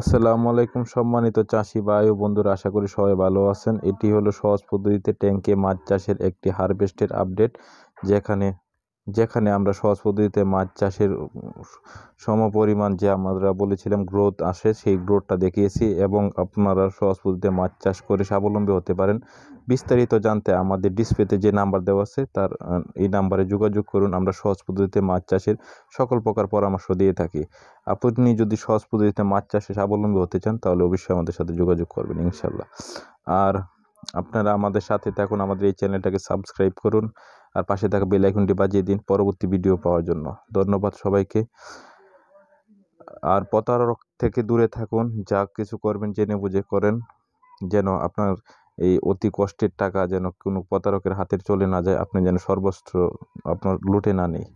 আসসালামু আলাইকুম সম্মানিত চাষি বায়ু ও বন্ধুরা আশা করি সবাই ভালো আছেন এটি হলো সহজ পদ্ধতিতে ট্যাঙ্কে মাছ চাষের একটি হারভেস্টের আপডেট যেখানে যেখানে আমরা সহজ পদ্ধতিতে মাছ চাষের সমপরিমাণ যে আমরা বলেছিলাম গ্রোথ আসে সেই গ্রোথটা দেখিয়েছি এবং আপনারা সহজ পদ্ধতিতে মাছ চাষ করে স্বাবলম্বী হতে পারেন বিস্তারিত জানতে আমাদের ডিসপ্লেতে যে নাম্বার দেওয়া আছে তার এই নাম্বারে যোগাযোগ করুন আমরা সহজ পদ্ধতিতে মাছ চাষের সকল প্রকার পরামর্শ দিয়ে থাকি আপনি যদি সহজ পদ্ধতিতে মাছ চাষে স্বাবলম্বী হতে চান তাহলে অবশ্যই আমাদের সাথে যোগাযোগ করবেন ইনশাল্লাহ আর আপনারা আমাদের সাথে থাকুন আমাদের এই চ্যানেলটাকে সাবস্ক্রাইব করুন আর পাশে থাকা বেল আইকনটি বাজিয়ে দিন পরবর্তী ভিডিও পাওয়ার জন্য ধন্যবাদ সবাইকে আর প্রতারক থেকে দূরে থাকুন যা কিছু করবেন জেনে বুঝে করেন যেন আপনার এই অতি কষ্টের টাকা যেন কোনো প্রতারকের হাতে চলে না যায় আপনি যেন সর্বস্ব আপনার লুটে না নেই